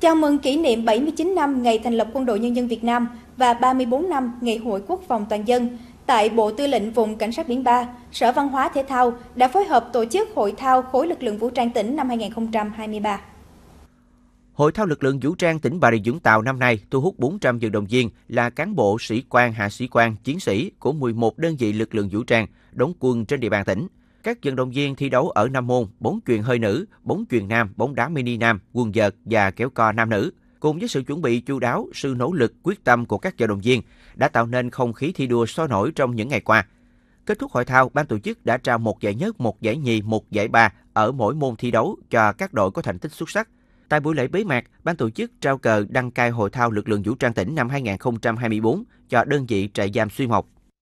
Chào mừng kỷ niệm 79 năm ngày thành lập Quân đội Nhân dân Việt Nam và 34 năm Ngày hội Quốc phòng toàn dân. Tại Bộ Tư lệnh Vùng Cảnh sát Biển 3, Sở Văn hóa Thể thao đã phối hợp tổ chức Hội thao Khối lực lượng vũ trang tỉnh năm 2023. Hội thao lực lượng vũ trang tỉnh Bà Rịa Vũng Tàu năm nay thu hút 400 vận động viên là cán bộ, sĩ quan, hạ sĩ quan, chiến sĩ của 11 đơn vị lực lượng vũ trang đóng quân trên địa bàn tỉnh – các vận động viên thi đấu ở năm môn bóng chuyền hơi nữ, bóng chuyền nam, bóng đá mini nam, quần vợt và kéo co nam nữ cùng với sự chuẩn bị chu đáo, sự nỗ lực quyết tâm của các vận động viên đã tạo nên không khí thi đua sôi nổi trong những ngày qua. Kết thúc hội thao, ban tổ chức đã trao một giải nhất, một giải nhì, một giải ba ở mỗi môn thi đấu cho các đội có thành tích xuất sắc. Tại buổi lễ bế mạc, ban tổ chức trao cờ đăng cai hội thao lực lượng vũ trang tỉnh năm 2024 cho đơn vị trại giam Suy Mộc